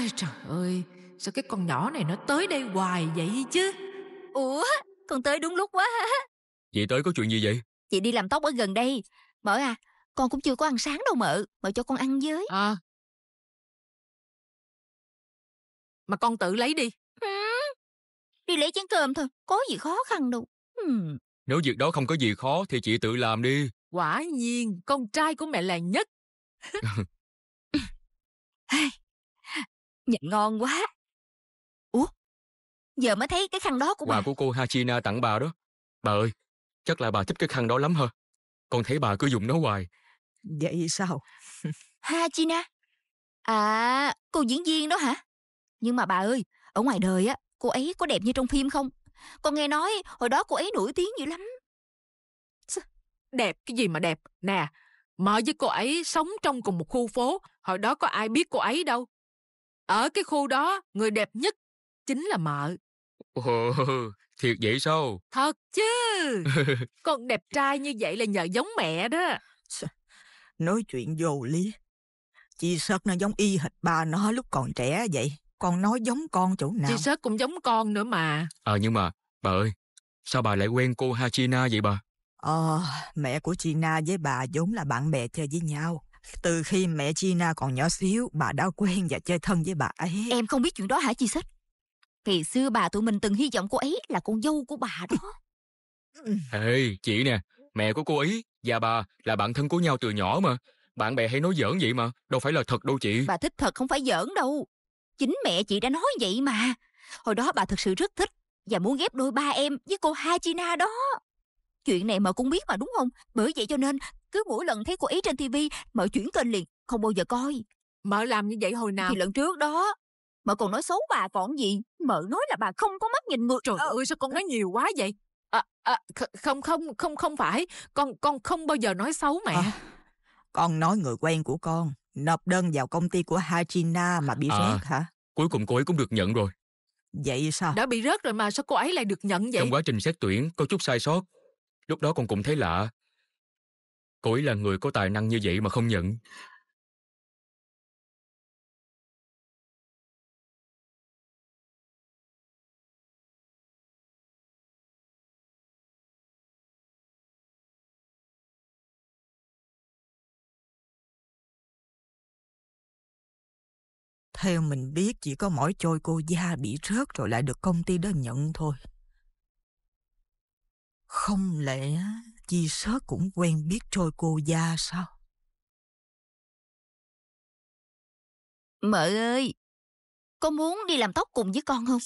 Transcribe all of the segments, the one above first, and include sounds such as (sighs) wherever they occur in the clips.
Ôi trời ơi, sao cái con nhỏ này nó tới đây hoài vậy chứ? Ủa, con tới đúng lúc quá Chị tới có chuyện gì vậy? Chị đi làm tóc ở gần đây. Mợ à, con cũng chưa có ăn sáng đâu mợ. Mợ cho con ăn với. À. Mà con tự lấy đi. Ừ. Đi lấy chén cơm thôi, có gì khó khăn đâu. Ừ. Nếu việc đó không có gì khó thì chị tự làm đi. Quả nhiên, con trai của mẹ là nhất. Hey. (laughs) nhìn ngon quá ủa giờ mới thấy cái khăn đó của bà quà của cô hachina tặng bà đó bà ơi chắc là bà thích cái khăn đó lắm hả con thấy bà cứ dùng nó hoài vậy sao (laughs) hachina à cô diễn viên đó hả nhưng mà bà ơi ở ngoài đời á cô ấy có đẹp như trong phim không con nghe nói hồi đó cô ấy nổi tiếng dữ lắm đẹp cái gì mà đẹp nè mợ với cô ấy sống trong cùng một khu phố hồi đó có ai biết cô ấy đâu ở cái khu đó, người đẹp nhất chính là mợ. Ồ, thiệt vậy sao? Thật chứ. (laughs) Con đẹp trai như vậy là nhờ giống mẹ đó. Nói chuyện vô lý. Chị Sớt nó giống y hệt ba nó lúc còn trẻ vậy. Con nói giống con chỗ nào? Chị Sớt cũng giống con nữa mà. Ờ à, nhưng mà, bà ơi, sao bà lại quen cô Hachina vậy bà? Ờ, mẹ của China với bà vốn là bạn bè chơi với nhau. Từ khi mẹ Gina còn nhỏ xíu, bà đã quen và chơi thân với bà ấy. Em không biết chuyện đó hả chị Sách? Ngày xưa bà tụi mình từng hy vọng cô ấy là con dâu của bà đó. (laughs) Ê, chị nè, mẹ của cô ấy và bà là bạn thân của nhau từ nhỏ mà. Bạn bè hay nói giỡn vậy mà, đâu phải là thật đâu chị. Bà thích thật không phải giỡn đâu. Chính mẹ chị đã nói vậy mà. Hồi đó bà thật sự rất thích và muốn ghép đôi ba em với cô Hachina đó. Chuyện này mà cũng biết mà đúng không? Bởi vậy cho nên cứ mỗi lần thấy cô ấy trên tivi mợ chuyển kênh liền, không bao giờ coi. Mợ làm như vậy hồi nào? Thì lần trước đó. Mợ còn nói xấu bà còn gì. Mợ nói là bà không có mắt nhìn ngược. Trời à, ơi, sao con nói nhiều quá vậy? À, à, không không không không phải con con không bao giờ nói xấu mẹ à, con nói người quen của con nộp đơn vào công ty của Hachina mà bị à, rớt hả cuối cùng cô ấy cũng được nhận rồi vậy sao đã bị rớt rồi mà sao cô ấy lại được nhận vậy trong quá trình xét tuyển có chút sai sót lúc đó con cũng thấy lạ cô ấy là người có tài năng như vậy mà không nhận Theo mình biết chỉ có mỗi trôi cô gia bị rớt rồi lại được công ty đó nhận thôi. Không lẽ... Chi sớ cũng quen biết trôi cô gia sao? Mợ ơi, con muốn đi làm tóc cùng với con không?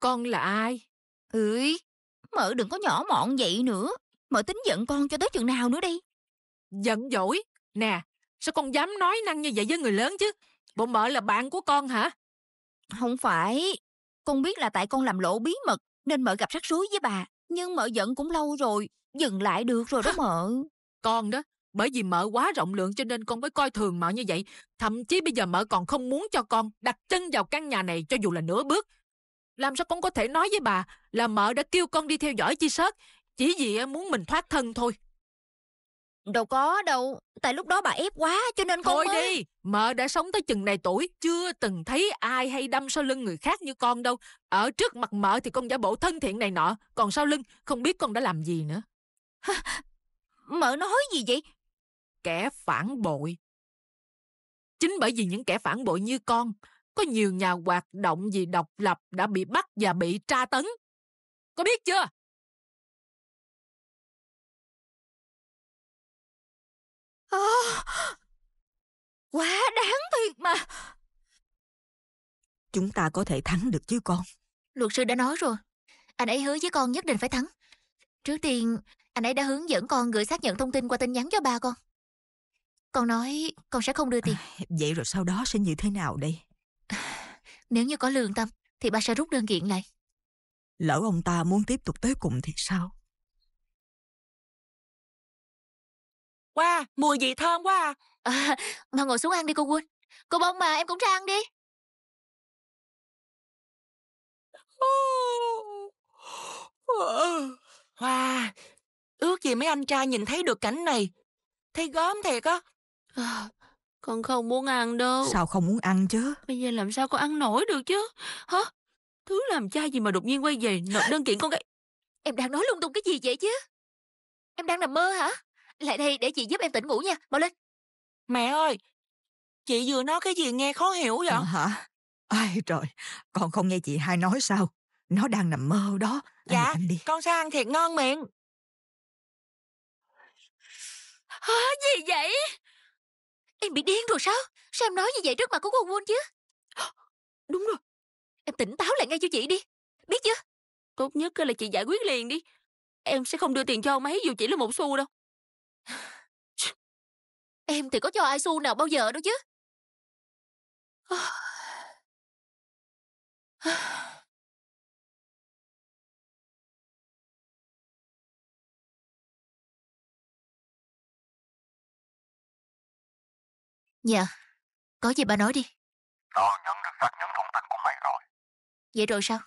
Con là ai? Ừ, mợ đừng có nhỏ mọn vậy nữa. Mợ tính giận con cho tới chừng nào nữa đi. Giận dỗi? Nè, sao con dám nói năng như vậy với người lớn chứ? Bộ mợ là bạn của con hả? Không phải. Con biết là tại con làm lộ bí mật nên mợ gặp rắc rối với bà. Nhưng mợ giận cũng lâu rồi dừng lại được rồi đó mợ. Con đó, bởi vì mợ quá rộng lượng cho nên con mới coi thường mợ như vậy. Thậm chí bây giờ mợ còn không muốn cho con đặt chân vào căn nhà này cho dù là nửa bước. Làm sao con có thể nói với bà là mợ đã kêu con đi theo dõi chi sớt, chỉ vì à, muốn mình thoát thân thôi. Đâu có đâu, tại lúc đó bà ép quá cho nên con Thôi mới... đi, mợ đã sống tới chừng này tuổi, chưa từng thấy ai hay đâm sau lưng người khác như con đâu. Ở trước mặt mợ thì con giả bộ thân thiện này nọ, còn sau lưng không biết con đã làm gì nữa. Mợ nói gì vậy? Kẻ phản bội. Chính bởi vì những kẻ phản bội như con, có nhiều nhà hoạt động vì độc lập đã bị bắt và bị tra tấn. Có biết chưa? À, quá đáng thiệt mà. Chúng ta có thể thắng được chứ con. Luật sư đã nói rồi. Anh ấy hứa với con nhất định phải thắng. Trước tiên, anh ấy đã hướng dẫn con gửi xác nhận thông tin qua tin nhắn cho ba con. Con nói con sẽ không đưa tiền. À, vậy rồi sau đó sẽ như thế nào đây? (sighs) Nếu như có lương tâm thì ba sẽ rút đơn kiện lại. Lỡ ông ta muốn tiếp tục tới cùng thì sao? Wow, mùi gì thơm quá à. mà (laughs) ngồi xuống ăn đi cô Quân. Cô bông mà, em cũng ra ăn đi. Wow, Ước gì mấy anh trai nhìn thấy được cảnh này. Thấy gớm thiệt á. Ờ, con không muốn ăn đâu. Sao không muốn ăn chứ? Bây giờ làm sao con ăn nổi được chứ? Hả? Thứ làm cha gì mà đột nhiên quay về nộp đơn kiện con cái... Em đang nói lung tung cái gì vậy chứ? Em đang nằm mơ hả? Lại đây để chị giúp em tỉnh ngủ nha. Mau lên. Mẹ ơi! Chị vừa nói cái gì nghe khó hiểu vậy? À, hả? Ai trời, con không nghe chị hai nói sao? Nó đang nằm mơ đó. dạ, anh đi. con sẽ ăn thiệt ngon miệng. Hả, gì vậy? Em bị điên rồi sao? Sao em nói như vậy trước mặt của Quân Quân chứ? Đúng rồi. Em tỉnh táo lại ngay cho chị đi. Biết chưa? Tốt nhất là chị giải quyết liền đi. Em sẽ không đưa tiền cho ông ấy dù chỉ là một xu đâu. Em thì có cho ai xu nào bao giờ đâu chứ. Dạ, có gì bà nói đi. Tao ờ, nhận được xác nhận thông tin của mày rồi. Vậy rồi sao?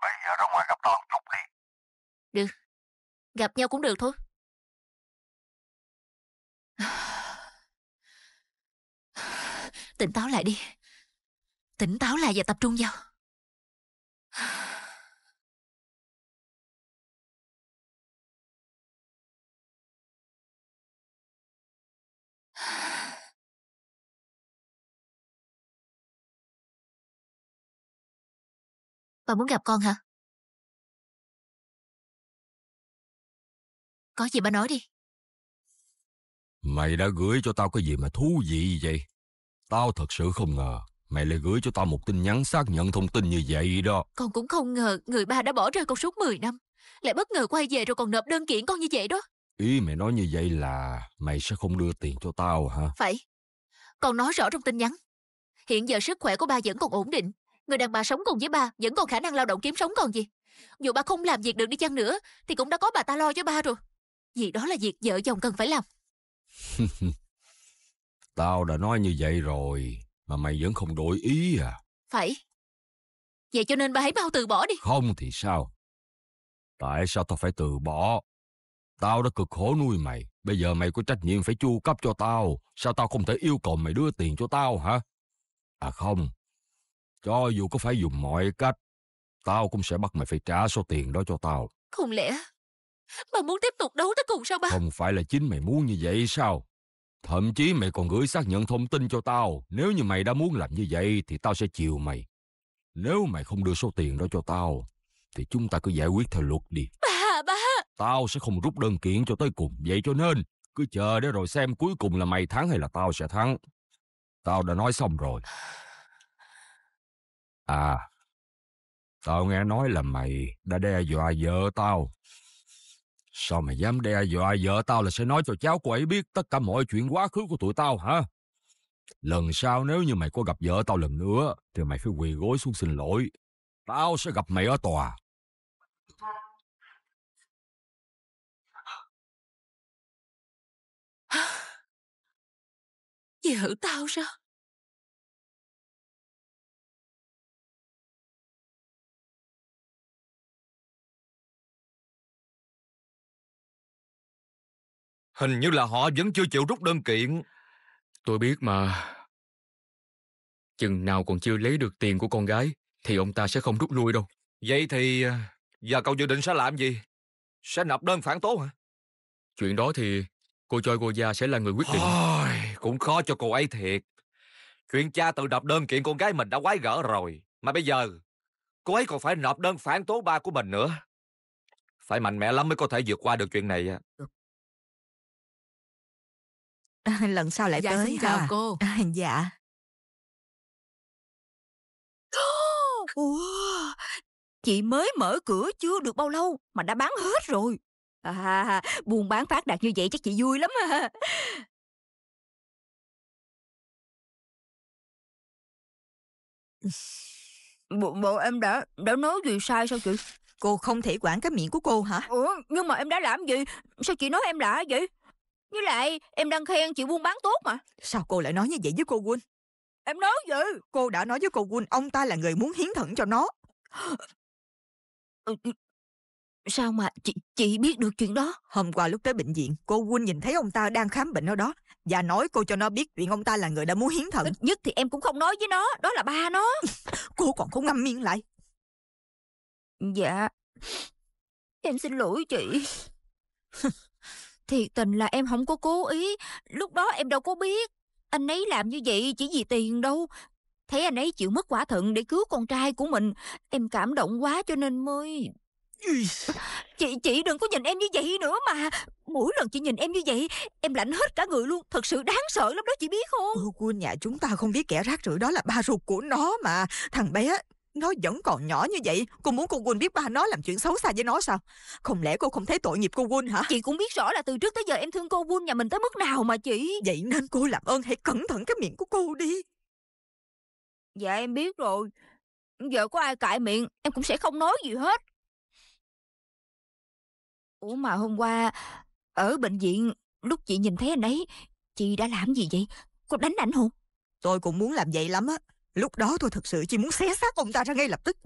Bây giờ ra ngoài gặp tao một chút đi. Được, gặp nhau cũng được thôi. Tỉnh táo lại đi. Tỉnh táo lại và tập trung vào. Bà muốn gặp con hả? Có gì bà nói đi. Mày đã gửi cho tao cái gì mà thú vị vậy? Tao thật sự không ngờ Mày lại gửi cho tao một tin nhắn xác nhận thông tin như vậy đó Con cũng không ngờ Người ba đã bỏ rơi con suốt 10 năm Lại bất ngờ quay về rồi còn nộp đơn kiện con như vậy đó Ý mày nói như vậy là Mày sẽ không đưa tiền cho tao hả Phải Con nói rõ trong tin nhắn Hiện giờ sức khỏe của ba vẫn còn ổn định người đàn bà sống cùng với ba vẫn còn khả năng lao động kiếm sống còn gì dù ba không làm việc được đi chăng nữa thì cũng đã có bà ta lo cho ba rồi vì đó là việc vợ chồng cần phải làm (laughs) tao đã nói như vậy rồi mà mày vẫn không đổi ý à phải vậy cho nên ba hãy bao từ bỏ đi không thì sao tại sao tao phải từ bỏ tao đã cực khổ nuôi mày bây giờ mày có trách nhiệm phải chu cấp cho tao sao tao không thể yêu cầu mày đưa tiền cho tao hả à không cho dù có phải dùng mọi cách, tao cũng sẽ bắt mày phải trả số tiền đó cho tao. Không lẽ bà muốn tiếp tục đấu tới cùng sao ba? Không phải là chính mày muốn như vậy sao? Thậm chí mày còn gửi xác nhận thông tin cho tao. Nếu như mày đã muốn làm như vậy thì tao sẽ chiều mày. Nếu mày không đưa số tiền đó cho tao thì chúng ta cứ giải quyết theo luật đi. Ba, ba. Tao sẽ không rút đơn kiện cho tới cùng. Vậy cho nên cứ chờ để rồi xem cuối cùng là mày thắng hay là tao sẽ thắng. Tao đã nói xong rồi. À, tao nghe nói là mày đã đe dọa vợ tao. Sao mày dám đe dọa vợ tao là sẽ nói cho cháu của ấy biết tất cả mọi chuyện quá khứ của tụi tao hả? Lần sau nếu như mày có gặp vợ tao lần nữa thì mày phải quỳ gối xuống xin lỗi. Tao sẽ gặp mày ở tòa. Vợ tao sao? Hình như là họ vẫn chưa chịu rút đơn kiện. Tôi biết mà. Chừng nào còn chưa lấy được tiền của con gái, thì ông ta sẽ không rút lui đâu. Vậy thì ờ, giờ cậu dự định sẽ làm gì? Sẽ nộp đơn phản tố hả? Chuyện đó thì cô Choi cô gia sẽ là người quyết định. Ôi, cũng khó cho cô ấy thiệt. Chuyện cha tự nộp đơn kiện con gái mình đã quái gở rồi. Mà bây giờ, cô ấy còn phải nộp đơn phản tố ba của mình nữa. Phải mạnh mẽ lắm mới có thể vượt qua được chuyện này. (laughs) Lần sau lại dạ, tới xin chào ha. cô. (laughs) Dạ. (gasps) Ủa, chị mới mở cửa chưa được bao lâu mà đã bán hết rồi. À, buôn bán phát đạt như vậy chắc chị vui lắm à. (laughs) bộ, bộ em đã đã nói gì sai sao chị? Cô không thể quản cái miệng của cô hả? Ủa, nhưng mà em đã làm gì? Sao chị nói em lạ vậy? Với lại em đang khen chị buôn bán tốt mà Sao cô lại nói như vậy với cô Quân Em nói gì Cô đã nói với cô Quân ông ta là người muốn hiến thận cho nó ừ, ừ. Sao mà chị chị biết được chuyện đó Hôm qua lúc tới bệnh viện Cô Quân nhìn thấy ông ta đang khám bệnh ở đó Và nói cô cho nó biết chuyện ông ta là người đã muốn hiến thận nhất thì em cũng không nói với nó Đó là ba nó (laughs) Cô còn không ngâm miệng lại Dạ Em xin lỗi chị (laughs) Thiệt tình là em không có cố ý Lúc đó em đâu có biết Anh ấy làm như vậy chỉ vì tiền đâu Thấy anh ấy chịu mất quả thận để cứu con trai của mình Em cảm động quá cho nên mới Chị chị đừng có nhìn em như vậy nữa mà Mỗi lần chị nhìn em như vậy Em lạnh hết cả người luôn Thật sự đáng sợ lắm đó chị biết không Ừ, quân nhà chúng ta không biết kẻ rác rưởi đó là ba ruột của nó mà Thằng bé nó vẫn còn nhỏ như vậy Cô muốn cô Quân biết ba nó làm chuyện xấu xa với nó sao Không lẽ cô không thấy tội nghiệp cô Quân hả Chị cũng biết rõ là từ trước tới giờ em thương cô Quân nhà mình tới mức nào mà chị Vậy nên cô làm ơn hãy cẩn thận cái miệng của cô đi Dạ em biết rồi Giờ có ai cãi miệng Em cũng sẽ không nói gì hết Ủa mà hôm qua Ở bệnh viện Lúc chị nhìn thấy anh ấy Chị đã làm gì vậy Cô đánh ảnh hùng Tôi cũng muốn làm vậy lắm á Lúc đó tôi thực sự chỉ muốn xé xác ông ta ra ngay lập tức.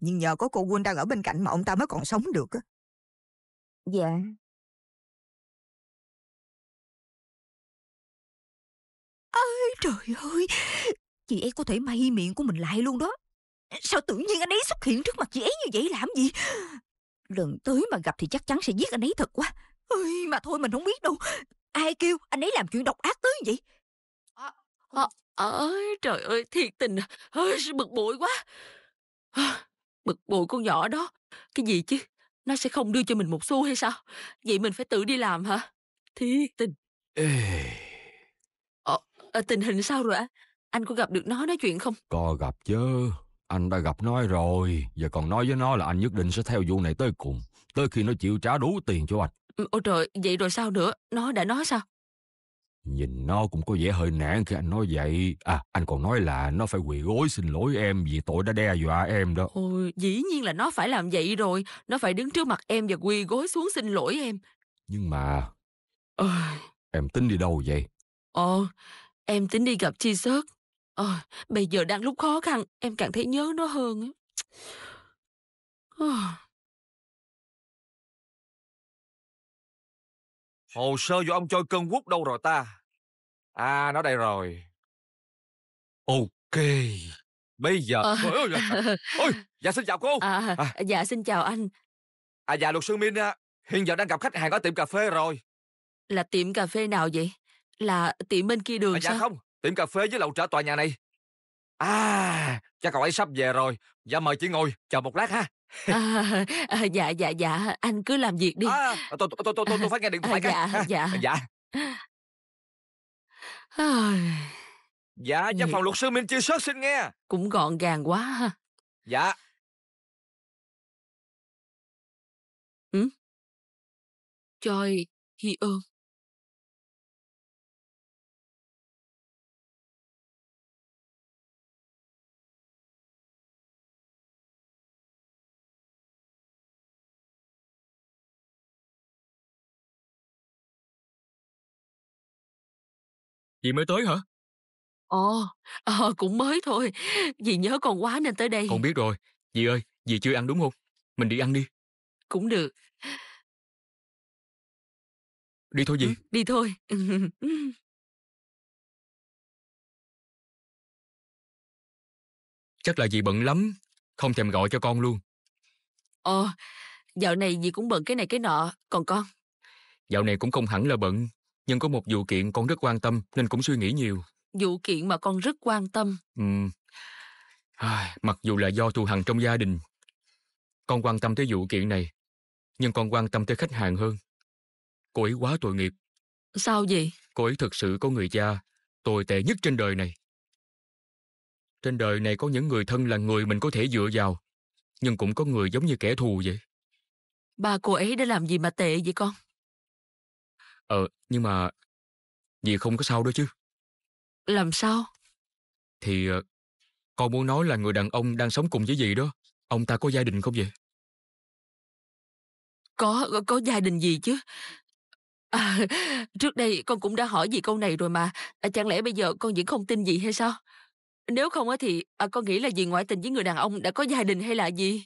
Nhưng nhờ có cô Quân đang ở bên cạnh mà ông ta mới còn sống được. Dạ. Ôi trời ơi, chị ấy có thể may miệng của mình lại luôn đó. Sao tự nhiên anh ấy xuất hiện trước mặt chị ấy như vậy làm gì? Lần tới mà gặp thì chắc chắn sẽ giết anh ấy thật quá. Ôi, mà thôi mình không biết đâu. Ai kêu anh ấy làm chuyện độc ác tới vậy? À, à, ơi trời ơi thiệt tình ơi à. bực bội quá bực bội con nhỏ đó cái gì chứ nó sẽ không đưa cho mình một xu hay sao vậy mình phải tự đi làm hả thiệt tình Ê... Ờ, ờ tình hình sao rồi anh anh có gặp được nó nói chuyện không có gặp chứ anh đã gặp nó rồi giờ còn nói với nó là anh nhất định sẽ theo vụ này tới cùng tới khi nó chịu trả đủ tiền cho anh ôi trời vậy rồi sao nữa nó đã nói sao Nhìn nó cũng có vẻ hơi nản khi anh nói vậy. À, anh còn nói là nó phải quỳ gối xin lỗi em vì tội đã đe dọa em đó. Ôi, dĩ nhiên là nó phải làm vậy rồi. Nó phải đứng trước mặt em và quỳ gối xuống xin lỗi em. Nhưng mà... Ôi... Em tính đi đâu vậy? Ồ, ờ, em tính đi gặp Chi Sớt. Ồ, ờ, bây giờ đang lúc khó khăn, em càng thấy nhớ nó hơn. Ồ... Hồ sơ do ông Choi cơn Quốc đâu rồi ta? À, nó đây rồi. Ok. Bây giờ... À. Ôi, ôi, dạ xin chào cô. À, à. Dạ xin chào anh. À dạ luật sư Min, à, hiện giờ đang gặp khách hàng ở tiệm cà phê rồi. Là tiệm cà phê nào vậy? Là tiệm bên kia đường à, dạ sao? Dạ không, tiệm cà phê với lầu trở tòa nhà này. À, cha cậu ấy sắp về rồi. Dạ mời chị ngồi, chờ một lát ha. À, à, dạ dạ dạ anh cứ làm việc đi. À, à tôi tôi tôi tôi à, tôi phải nghe điện thoại cái. Dạ, (laughs) dạ. dạ dạ. Dạ. Dạ, văn phòng luật sư Minh chưa Sớt xin nghe. Cũng gọn gàng quá ha. Dạ. Ừ? Trời, Hi ơn. Dì mới tới hả? Ồ, ờ, cũng mới thôi. Dì nhớ con quá nên tới đây. Con biết rồi. Dì ơi, dì chưa ăn đúng không? Mình đi ăn đi. Cũng được. Đi thôi dì. Ừ, đi thôi. (laughs) Chắc là dì bận lắm, không thèm gọi cho con luôn. Ồ, dạo này dì cũng bận cái này cái nọ, còn con? Dạo này cũng không hẳn là bận, nhưng có một vụ kiện con rất quan tâm nên cũng suy nghĩ nhiều. Vụ kiện mà con rất quan tâm. Ừ. À, mặc dù là do thù hằn trong gia đình, con quan tâm tới vụ kiện này, nhưng con quan tâm tới khách hàng hơn. Cô ấy quá tội nghiệp. Sao vậy? Cô ấy thực sự có người cha tồi tệ nhất trên đời này. Trên đời này có những người thân là người mình có thể dựa vào, nhưng cũng có người giống như kẻ thù vậy. Ba cô ấy đã làm gì mà tệ vậy con? Ờ, nhưng mà dì không có sao đâu chứ. Làm sao? Thì ờ, con muốn nói là người đàn ông đang sống cùng với dì đó, ông ta có gia đình không vậy? Có, có, có gia đình gì chứ. À, trước đây con cũng đã hỏi dì câu này rồi mà, à, chẳng lẽ bây giờ con vẫn không tin gì hay sao? Nếu không á thì à, con nghĩ là dì ngoại tình với người đàn ông đã có gia đình hay là gì?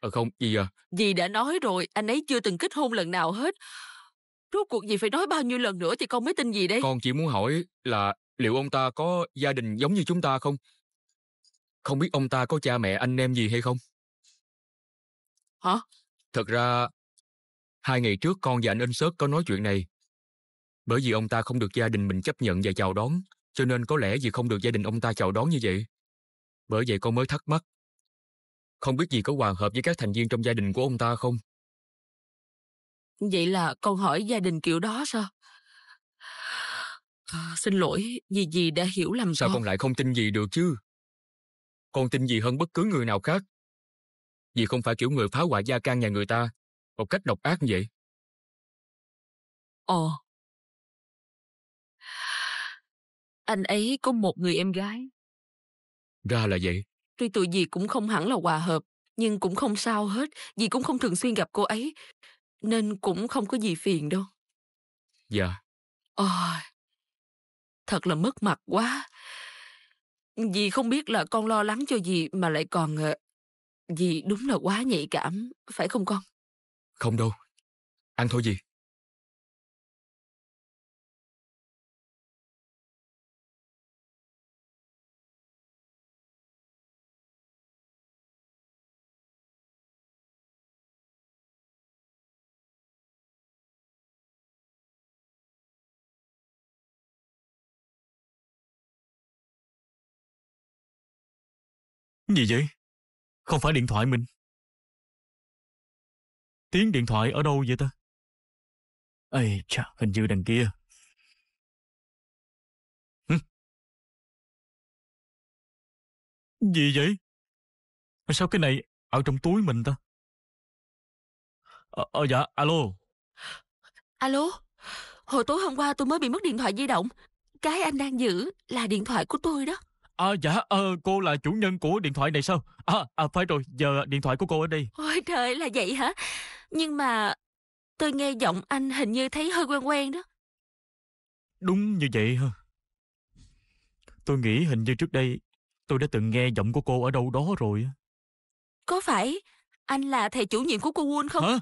Ờ không, gì à? Dì đã nói rồi, anh ấy chưa từng kết hôn lần nào hết. Rốt cuộc gì phải nói bao nhiêu lần nữa thì con mới tin gì đây? Con chỉ muốn hỏi là liệu ông ta có gia đình giống như chúng ta không? Không biết ông ta có cha mẹ anh em gì hay không? Hả? Thật ra, hai ngày trước con và anh Ân Sớt có nói chuyện này. Bởi vì ông ta không được gia đình mình chấp nhận và chào đón, cho nên có lẽ vì không được gia đình ông ta chào đón như vậy. Bởi vậy con mới thắc mắc. Không biết gì có hòa hợp với các thành viên trong gia đình của ông ta không? Vậy là con hỏi gia đình kiểu đó sao? À, xin lỗi, vì dì đã hiểu lầm Sao con. con lại không tin gì được chứ? Con tin gì hơn bất cứ người nào khác. Dì không phải kiểu người phá hoại gia can nhà người ta, một cách độc ác vậy. Ồ. Anh ấy có một người em gái. Ra là vậy. Tuy tụi dì cũng không hẳn là hòa hợp, nhưng cũng không sao hết, dì cũng không thường xuyên gặp cô ấy nên cũng không có gì phiền đâu. Dạ. Ôi, thật là mất mặt quá. Dì không biết là con lo lắng cho dì mà lại còn... Dì ờ, đúng là quá nhạy cảm, phải không con? Không đâu. Ăn thôi dì. Gì vậy? Không phải điện thoại mình. Tiếng điện thoại ở đâu vậy ta? Ây chà, hình như đằng kia. Gì vậy? Sao cái này ở trong túi mình ta? Ờ, ờ, dạ, alo. Alo, hồi tối hôm qua tôi mới bị mất điện thoại di động. Cái anh đang giữ là điện thoại của tôi đó. À, dạ, à, cô là chủ nhân của điện thoại này sao? À, à, phải rồi, giờ điện thoại của cô ở đây. Ôi trời, là vậy hả? Nhưng mà tôi nghe giọng anh hình như thấy hơi quen quen đó. Đúng như vậy hả? Tôi nghĩ hình như trước đây tôi đã từng nghe giọng của cô ở đâu đó rồi. Có phải anh là thầy chủ nhiệm của cô Won không? Hả?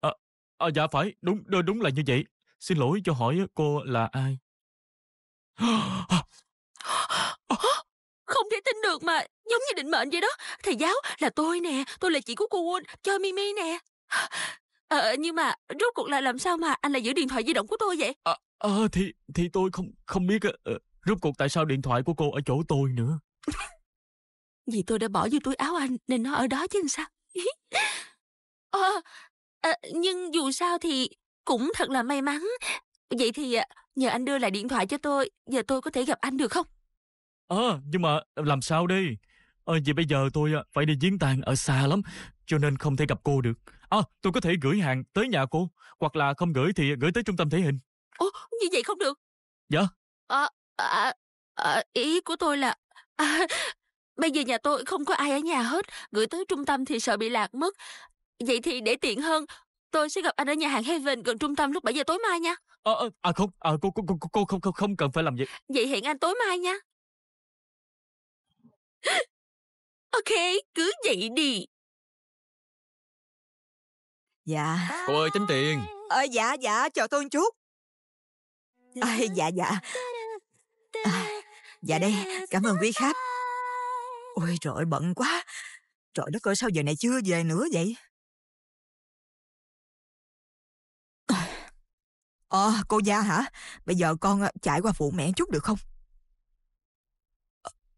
À, à, dạ phải, đúng, đúng là như vậy. Xin lỗi cho hỏi cô là ai? (gasps) À, không thể tin được mà giống như định mệnh vậy đó thầy giáo là tôi nè tôi là chị của cô Won cho Mimi nè ờ, nhưng mà rốt cuộc là làm sao mà anh lại giữ điện thoại di động của tôi vậy ờ à, à, thì thì tôi không không biết à, rốt cuộc tại sao điện thoại của cô ở chỗ tôi nữa (laughs) vì tôi đã bỏ vô túi áo anh nên nó ở đó chứ sao (laughs) ờ, à, nhưng dù sao thì cũng thật là may mắn vậy thì nhờ anh đưa lại điện thoại cho tôi giờ tôi có thể gặp anh được không Ờ, à, nhưng mà làm sao đi? Ờ, à, vì bây giờ tôi à, phải đi giếng tàn ở xa lắm, cho nên không thể gặp cô được. Ờ, à, tôi có thể gửi hàng tới nhà cô, hoặc là không gửi thì gửi tới trung tâm thể hình. Ồ, như vậy không được. Dạ? Ờ, à, à, ý của tôi là... À, (laughs) bây giờ nhà tôi không có ai ở nhà hết, gửi tới trung tâm thì sợ bị lạc mất. Vậy thì để tiện hơn, tôi sẽ gặp anh ở nhà hàng Heaven gần trung tâm lúc 7 giờ tối mai nha. Ờ, à, à, không, à, cô, cô, cô, cô không, không, không cần phải làm vậy. Vậy hẹn anh tối mai nha. (laughs) Ok, cứ vậy đi. Dạ. Cô ơi, tính tiền. Ờ, dạ, dạ, chờ tôi một chút. À, dạ, dạ. À, dạ đây, cảm ơn quý khách. Ôi trời, bận quá. Trời đất ơi, sao giờ này chưa về nữa vậy? Ờ, à, cô Gia hả? Bây giờ con ờ, chạy qua phụ mẹ chút được không?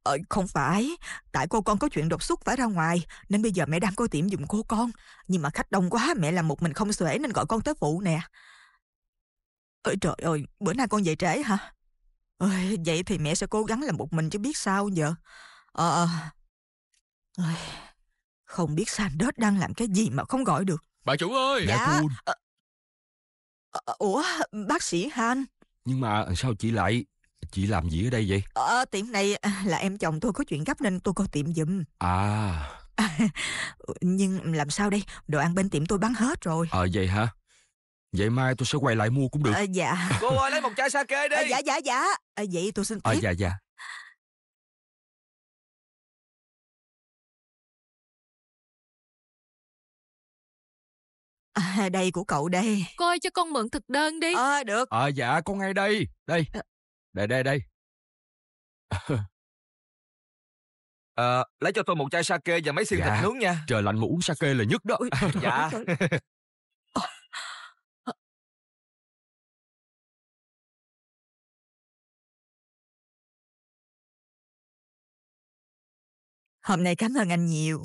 Ờ, không phải, tại cô con có chuyện đột xuất phải ra ngoài, nên bây giờ mẹ đang coi tiệm giùm cô con. Nhưng mà khách đông quá, mẹ làm một mình không xuể nên gọi con tới phụ nè. Ôi trời ơi, bữa nay con về trễ hả? Ôi, vậy thì mẹ sẽ cố gắng làm một mình chứ biết sao giờ. Ờ, ờ. ôi, không biết Sanders đang làm cái gì mà không gọi được. Bà chủ ơi! Dạ. Mẹ dạ, ờ, ờ, Ủa, bác sĩ Han? Nhưng mà sao chị lại Chị làm gì ở đây vậy? Ờ, tiệm này à, là em chồng tôi có chuyện gấp nên tôi có tiệm giùm. À. (laughs) Nhưng làm sao đây? Đồ ăn bên tiệm tôi bán hết rồi. Ờ, vậy hả? Vậy mai tôi sẽ quay lại mua cũng được. À, dạ. (laughs) Cô ơi, lấy một chai sake đi. À, dạ, dạ, dạ. À, vậy tôi xin tiếp. À, dạ, dạ. À, đây của cậu đây Coi cho con mượn thực đơn đi Ờ à, được Ờ à, dạ con ngay đây Đây đây đây đây. à, lấy cho tôi một chai sake và mấy xiên dạ. thịt nướng nha. Trời lạnh mà uống sake là nhất đó. À, (laughs) dạ. Hôm nay cảm ơn anh nhiều.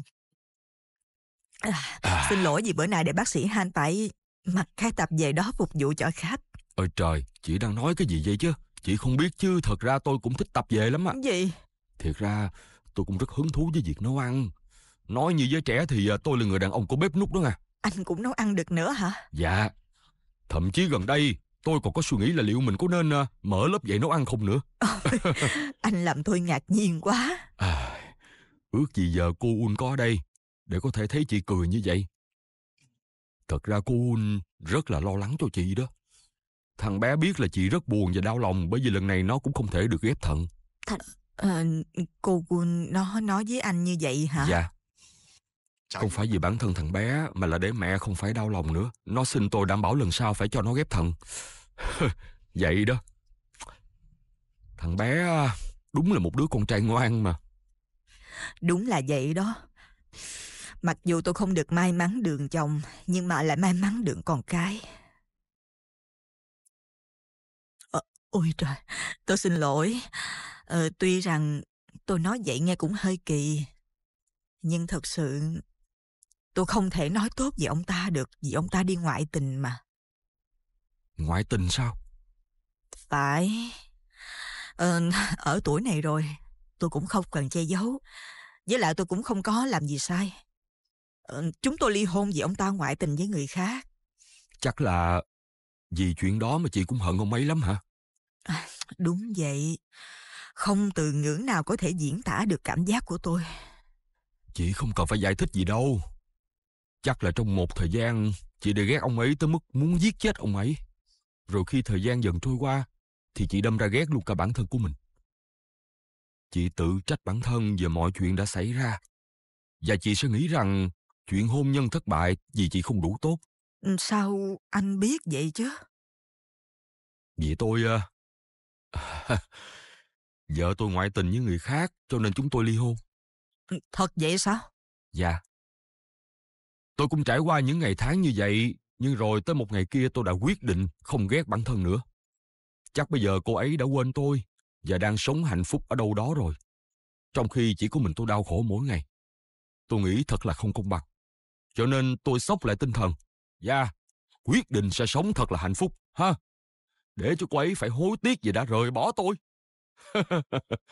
À, à. Xin lỗi vì bữa nay để bác sĩ Han phải mặc khai tập về đó phục vụ cho khách. Ôi trời, chị đang nói cái gì vậy chứ? Chị không biết chứ thật ra tôi cũng thích tập về lắm á. Gì? Thiệt ra tôi cũng rất hứng thú với việc nấu ăn. Nói như với trẻ thì à, tôi là người đàn ông của bếp nút đó à. Anh cũng nấu ăn được nữa hả? Dạ. Thậm chí gần đây tôi còn có suy nghĩ là liệu mình có nên à, mở lớp dạy nấu ăn không nữa. Ôi, (laughs) anh làm tôi ngạc nhiên quá. À, ước gì giờ cô Un có ở đây để có thể thấy chị cười như vậy. Thật ra cô Un rất là lo lắng cho chị đó. Thằng bé biết là chị rất buồn và đau lòng bởi vì lần này nó cũng không thể được ghép thận. Thành, à, cô Quân nó nói với anh như vậy hả? Dạ. Không phải vì bản thân thằng bé mà là để mẹ không phải đau lòng nữa. Nó xin tôi đảm bảo lần sau phải cho nó ghép thận. (laughs) vậy đó. Thằng bé à, đúng là một đứa con trai ngoan mà. Đúng là vậy đó. Mặc dù tôi không được may mắn đường chồng, nhưng mà lại may mắn đường con cái. Ôi trời, tôi xin lỗi. Ờ, tuy rằng tôi nói vậy nghe cũng hơi kỳ. Nhưng thật sự tôi không thể nói tốt về ông ta được vì ông ta đi ngoại tình mà. Ngoại tình sao? Phải. Ờ, ở tuổi này rồi, tôi cũng không cần che giấu. Với lại tôi cũng không có làm gì sai. Ờ, chúng tôi ly hôn vì ông ta ngoại tình với người khác. Chắc là vì chuyện đó mà chị cũng hận ông ấy lắm hả? À, đúng vậy. Không từ ngữ nào có thể diễn tả được cảm giác của tôi. Chị không cần phải giải thích gì đâu. Chắc là trong một thời gian, chị đã ghét ông ấy tới mức muốn giết chết ông ấy. Rồi khi thời gian dần trôi qua, thì chị đâm ra ghét luôn cả bản thân của mình. Chị tự trách bản thân về mọi chuyện đã xảy ra. Và chị sẽ nghĩ rằng chuyện hôn nhân thất bại vì chị không đủ tốt. Ừ, sao anh biết vậy chứ? Vì tôi à, (laughs) Vợ tôi ngoại tình với người khác cho nên chúng tôi ly hôn. Ừ, thật vậy sao? Dạ. Tôi cũng trải qua những ngày tháng như vậy, nhưng rồi tới một ngày kia tôi đã quyết định không ghét bản thân nữa. Chắc bây giờ cô ấy đã quên tôi và đang sống hạnh phúc ở đâu đó rồi. Trong khi chỉ có mình tôi đau khổ mỗi ngày. Tôi nghĩ thật là không công bằng. Cho nên tôi sốc lại tinh thần. Dạ, quyết định sẽ sống thật là hạnh phúc, ha? để cho cô ấy phải hối tiếc vì đã rời bỏ tôi. (laughs)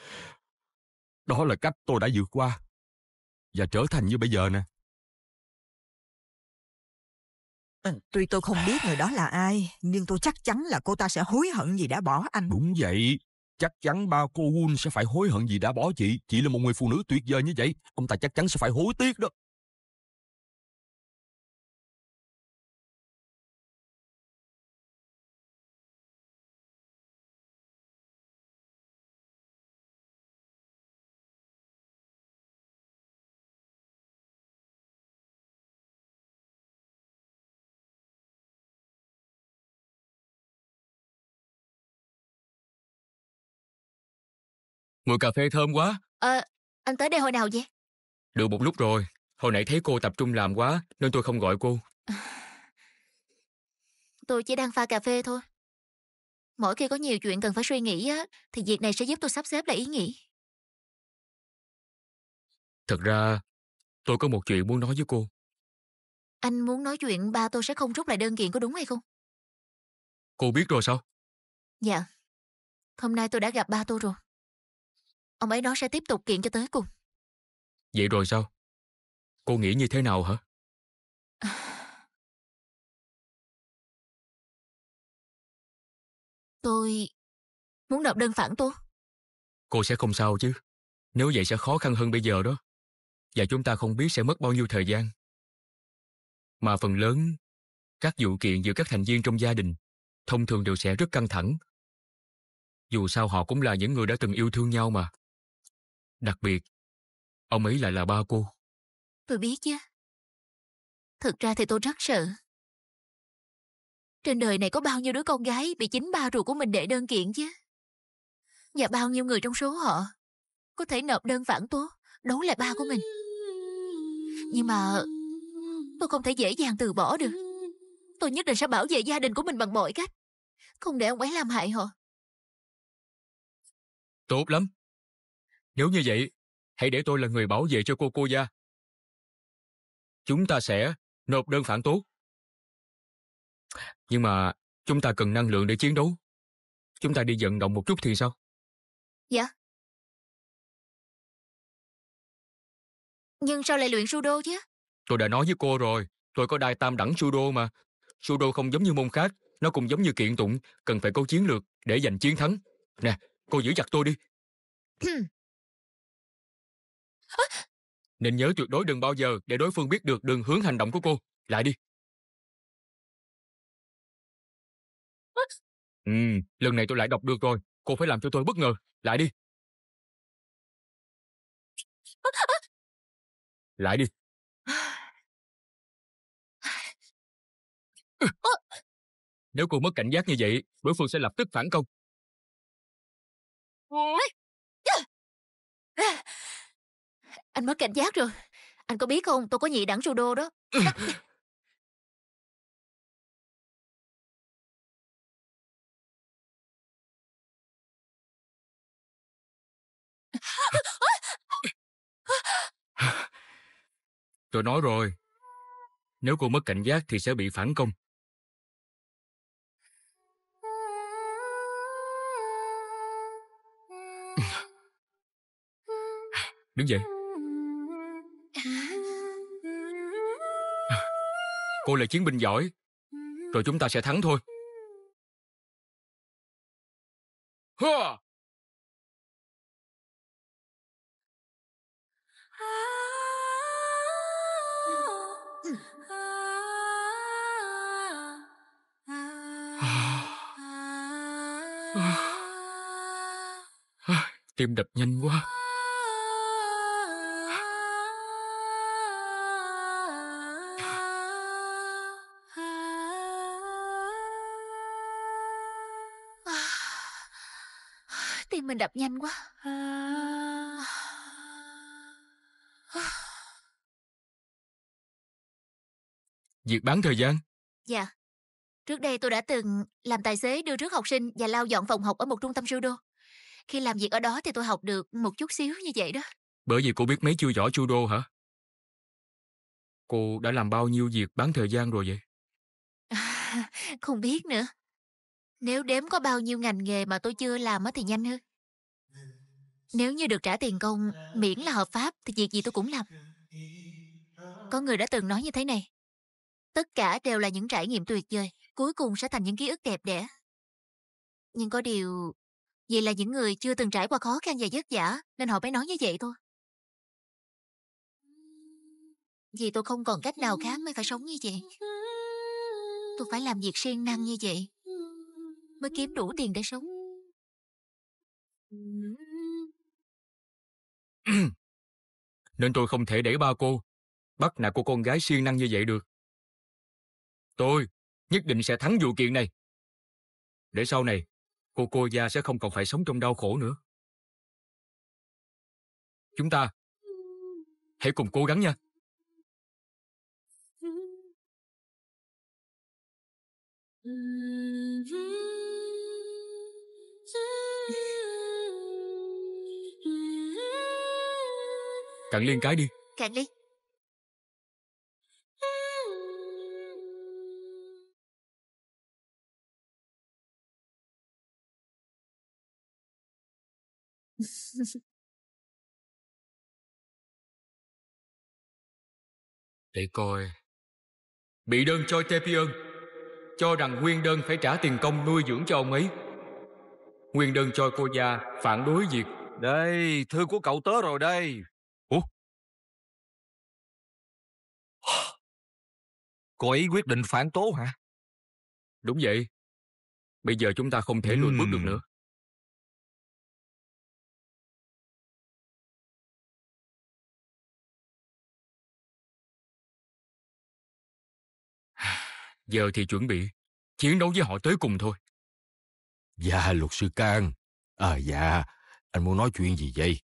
Đó là cách tôi đã vượt qua và trở thành như bây giờ nè. Ừ, tuy tôi không biết người đó là ai, nhưng tôi chắc chắn là cô ta sẽ hối hận vì đã bỏ anh. Đúng vậy, chắc chắn ba cô Wun sẽ phải hối hận vì đã bỏ chị. Chị là một người phụ nữ tuyệt vời như vậy, ông ta chắc chắn sẽ phải hối tiếc đó. mùi cà phê thơm quá ờ anh tới đây hồi nào vậy được một lúc rồi hồi nãy thấy cô tập trung làm quá nên tôi không gọi cô (laughs) tôi chỉ đang pha cà phê thôi mỗi khi có nhiều chuyện cần phải suy nghĩ á thì việc này sẽ giúp tôi sắp xếp lại ý nghĩ thật ra tôi có một chuyện muốn nói với cô anh muốn nói chuyện ba tôi sẽ không rút lại đơn kiện có đúng hay không cô biết rồi sao dạ hôm nay tôi đã gặp ba tôi rồi ông ấy đó sẽ tiếp tục kiện cho tới cùng. Vậy rồi sao? Cô nghĩ như thế nào hả? (sighs) Tôi muốn nộp đơn phản tố. Cô sẽ không sao chứ. Nếu vậy sẽ khó khăn hơn bây giờ đó. Và chúng ta không biết sẽ mất bao nhiêu thời gian. Mà phần lớn, các vụ kiện giữa các thành viên trong gia đình thông thường đều sẽ rất căng thẳng. Dù sao họ cũng là những người đã từng yêu thương nhau mà. Đặc biệt, ông ấy lại là ba cô. Tôi biết chứ. Thực ra thì tôi rất sợ. Trên đời này có bao nhiêu đứa con gái bị chính ba ruột của mình đệ đơn kiện chứ? Và bao nhiêu người trong số họ có thể nộp đơn phản tố, đấu lại ba của mình. Nhưng mà tôi không thể dễ dàng từ bỏ được. Tôi nhất định sẽ bảo vệ gia đình của mình bằng mọi cách. Không để ông ấy làm hại họ. Tốt lắm. Nếu như vậy, hãy để tôi là người bảo vệ cho cô cô gia. Chúng ta sẽ nộp đơn phản tố. Nhưng mà chúng ta cần năng lượng để chiến đấu. Chúng ta đi vận động một chút thì sao? Dạ. Nhưng sao lại luyện judo chứ? Tôi đã nói với cô rồi, tôi có đai tam đẳng judo mà. Judo không giống như môn khác, nó cũng giống như kiện tụng, cần phải có chiến lược để giành chiến thắng. Nè, cô giữ chặt tôi đi. (clears throat) Nên nhớ tuyệt đối đừng bao giờ để đối phương biết được đường hướng hành động của cô. Lại đi. Ừ, lần này tôi lại đọc được rồi. Cô phải làm cho tôi bất ngờ. Lại đi. Lại đi. Nếu cô mất cảnh giác như vậy, đối phương sẽ lập tức phản công. anh mất cảnh giác rồi anh có biết không tôi có nhị đẳng judo đó (laughs) (laughs) tôi nói rồi nếu cô mất cảnh giác thì sẽ bị phản công (laughs) đứng dậy Cô là chiến binh giỏi. Rồi chúng ta sẽ thắng thôi. Hơ! À. (sighs) Tim đập nhanh quá. nhanh quá à. Việc bán thời gian Dạ Trước đây tôi đã từng làm tài xế đưa trước học sinh và lao dọn phòng học ở một trung tâm judo. Khi làm việc ở đó thì tôi học được một chút xíu như vậy đó. Bởi vì cô biết mấy chưa võ judo hả? Cô đã làm bao nhiêu việc bán thời gian rồi vậy? (laughs) không biết nữa. Nếu đếm có bao nhiêu ngành nghề mà tôi chưa làm thì nhanh hơn. Nếu như được trả tiền công miễn là hợp pháp thì việc gì tôi cũng làm. Có người đã từng nói như thế này. Tất cả đều là những trải nghiệm tuyệt vời, cuối cùng sẽ thành những ký ức đẹp đẽ. Nhưng có điều, vậy là những người chưa từng trải qua khó khăn và vất vả nên họ mới nói như vậy thôi. Vì tôi không còn cách nào khác mới phải sống như vậy. Tôi phải làm việc siêng năng như vậy mới kiếm đủ tiền để sống. (clears throat) Nên tôi không thể để ba cô, bắt nạt cô con gái siêng năng như vậy được. Tôi nhất định sẽ thắng vụ kiện này. Để sau này, cô cô gia sẽ không còn phải sống trong đau khổ nữa. Chúng ta hãy cùng cố gắng nha. Mm-hmm. Cạn liên cái đi Cạn liên (laughs) Để coi Bị đơn cho Tepion Cho rằng Nguyên đơn phải trả tiền công nuôi dưỡng cho ông ấy Nguyên đơn cho cô gia phản đối việc Đây, thư của cậu tớ rồi đây Cô ấy quyết định phản tố hả? Đúng vậy. Bây giờ chúng ta không thể lùi bước được nữa. (sighs) Giờ thì chuẩn bị chiến đấu với họ tới cùng thôi. Dạ, luật sư Cang. À dạ, anh muốn nói chuyện gì vậy?